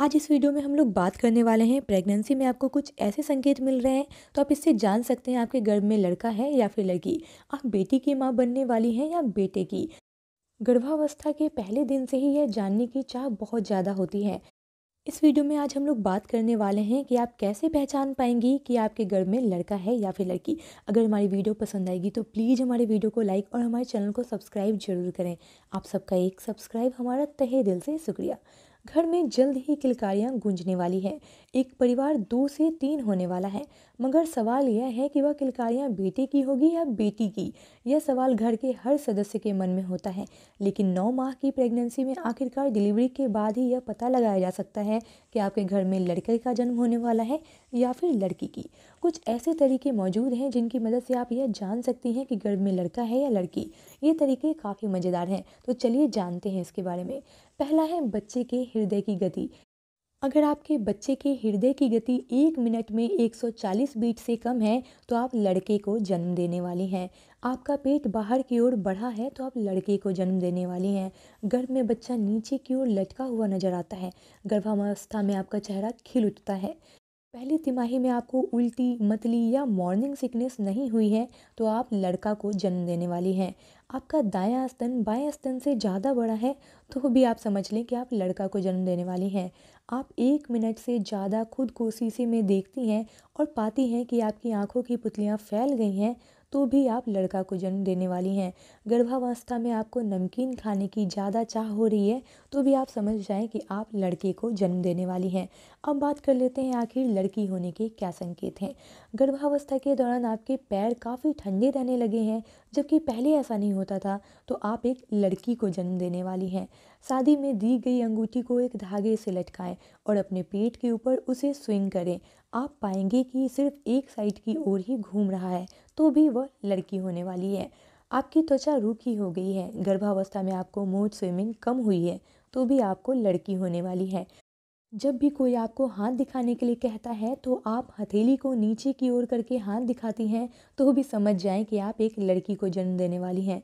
आज इस वीडियो में हम लोग बात करने वाले हैं प्रेगनेंसी में आपको कुछ ऐसे संकेत मिल रहे हैं तो आप इससे जान सकते हैं आपके गर्भ में लड़का है या फिर लड़की आप बेटी की माँ बनने वाली हैं या बेटे की गर्भावस्था के पहले दिन से ही यह जानने की चाह बहुत ज़्यादा होती है इस वीडियो में आज हम लोग बात करने वाले हैं कि आप कैसे पहचान पाएंगी कि आपके गर्भ में लड़का है या फिर लड़की अगर हमारी वीडियो पसंद आएगी तो प्लीज़ हमारे वीडियो को लाइक और हमारे चैनल को सब्सक्राइब जरूर करें आप सबका एक सब्सक्राइब हमारा तहे दिल से शुक्रिया घर में जल्द ही किलकारियां गूंजने वाली है एक परिवार दो से तीन होने वाला है मगर सवाल यह है कि वह किलकारियाँ बेटे की होगी या बेटी की यह सवाल घर के हर सदस्य के मन में होता है लेकिन नौ माह की प्रेगनेंसी में आखिरकार डिलीवरी के बाद ही यह पता लगाया जा सकता है कि आपके घर में लड़के का जन्म होने वाला है या फिर लड़की की कुछ ऐसे तरीके मौजूद हैं जिनकी मदद से आप यह जान सकती हैं कि गर्भ में लड़का है या लड़की ये तरीके काफ़ी मज़ेदार हैं तो चलिए जानते हैं इसके बारे में पहला है बच्चे के हृदय की गति अगर आपके बच्चे के हृदय की गति एक मिनट में 140 बीट से कम है तो आप लड़के को जन्म देने वाली हैं आपका पेट बाहर की ओर बढ़ा है तो आप लड़के को जन्म देने वाली हैं गर्भ में बच्चा नीचे की ओर लटका हुआ नजर आता है गर्भावस्था में आपका चेहरा खिल उठता है पहली तिमाही में आपको उल्टी मतली या मॉर्निंग सिकनेस नहीं हुई है तो आप लड़का को जन्म देने वाली हैं आपका दाया स्तन बायां स्तन से ज़्यादा बड़ा है तो भी आप समझ लें कि आप लड़का को जन्म देने वाली हैं आप एक मिनट से ज़्यादा खुद को शीशे में देखती हैं और पाती हैं कि आपकी आंखों की पुतलियाँ फैल गई हैं तो भी आप लड़का को जन्म देने वाली हैं गर्भावस्था में आपको नमकीन खाने की ज़्यादा चाह हो रही है तो भी आप समझ जाएं कि आप लड़के को जन्म देने वाली हैं अब बात कर लेते हैं आखिर लड़की होने के क्या संकेत हैं गर्भावस्था के दौरान आपके पैर काफ़ी ठंडे रहने लगे हैं जबकि पहले ऐसा नहीं होता था तो आप एक लड़की को जन्म देने वाली हैं शादी में दी गई अंगूठी को एक धागे से लटकाएं और अपने पेट के ऊपर उसे स्विंग करें आप पाएंगे कि सिर्फ एक साइड की ओर ही घूम रहा है तो भी वह लड़की होने वाली है आपकी त्वचा रूखी हो गई है गर्भावस्था में आपको मोट स्विमिंग कम हुई है तो भी आपको लड़की होने वाली है जब भी कोई आपको हाथ दिखाने के लिए कहता है तो आप हथेली को नीचे की ओर करके हाथ दिखाती हैं तो भी समझ जाएं कि आप एक लड़की को जन्म देने वाली हैं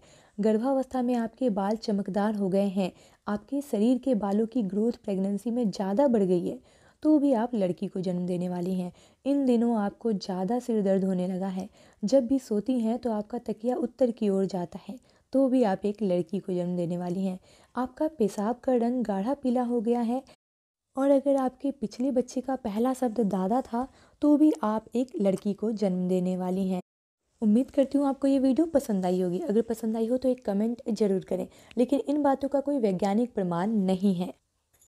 गर्भावस्था में आपके बाल चमकदार हो गए हैं आपके शरीर के बालों की ग्रोथ प्रेगनेंसी में ज़्यादा बढ़ गई है तो भी आप लड़की को जन्म देने वाली हैं इन दिनों आपको ज़्यादा सिर दर्द होने लगा है जब भी सोती हैं तो आपका तकिया उत्तर की ओर जाता है तो भी आप एक लड़की को जन्म देने वाली हैं आपका पेशाब का रंग गाढ़ा पीला हो गया है और अगर आपके पिछले बच्चे का पहला शब्द दादा था तो भी आप एक लड़की को जन्म देने वाली हैं उम्मीद करती हूँ आपको ये वीडियो पसंद आई होगी अगर पसंद आई हो तो एक कमेंट जरूर करें लेकिन इन बातों का कोई वैज्ञानिक प्रमाण नहीं है